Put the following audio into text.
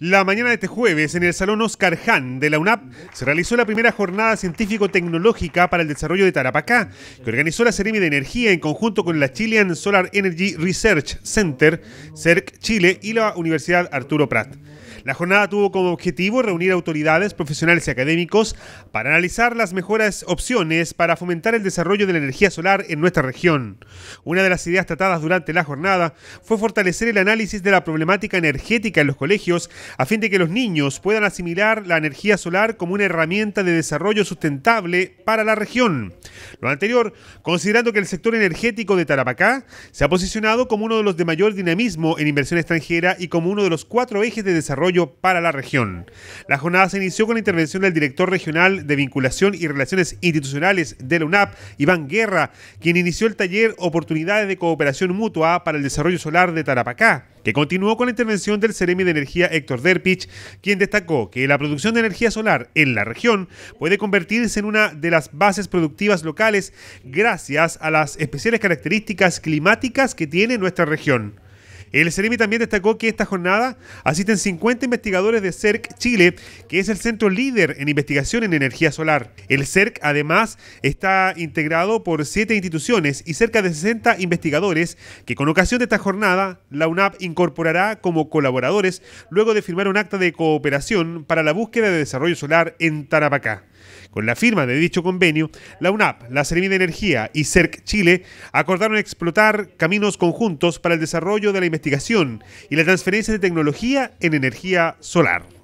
La mañana de este jueves, en el Salón Oscar Han de la UNAP, se realizó la primera jornada científico-tecnológica para el desarrollo de Tarapacá, que organizó la ceremi de Energía en conjunto con la Chilean Solar Energy Research Center, CERC Chile y la Universidad Arturo Prat. La jornada tuvo como objetivo reunir autoridades, profesionales y académicos para analizar las mejores opciones para fomentar el desarrollo de la energía solar en nuestra región. Una de las ideas tratadas durante la jornada fue fortalecer el análisis de la problemática energética en los colegios a fin de que los niños puedan asimilar la energía solar como una herramienta de desarrollo sustentable para la región. Lo anterior, considerando que el sector energético de Tarapacá se ha posicionado como uno de los de mayor dinamismo en inversión extranjera y como uno de los cuatro ejes de desarrollo para la región. La jornada se inició con la intervención del director regional de vinculación y relaciones institucionales de la UNAP, Iván Guerra, quien inició el taller Oportunidades de Cooperación Mutua para el Desarrollo Solar de Tarapacá que continuó con la intervención del Ceremi de Energía Héctor Derpich, quien destacó que la producción de energía solar en la región puede convertirse en una de las bases productivas locales gracias a las especiales características climáticas que tiene nuestra región. El CERIMI también destacó que esta jornada asisten 50 investigadores de CERC Chile, que es el centro líder en investigación en energía solar. El CERC además está integrado por siete instituciones y cerca de 60 investigadores que con ocasión de esta jornada la UNAP incorporará como colaboradores luego de firmar un acta de cooperación para la búsqueda de desarrollo solar en Tarapacá. Con la firma de dicho convenio, la UNAP, la Seremi de Energía y CERC Chile acordaron explotar caminos conjuntos para el desarrollo de la investigación y la transferencia de tecnología en energía solar.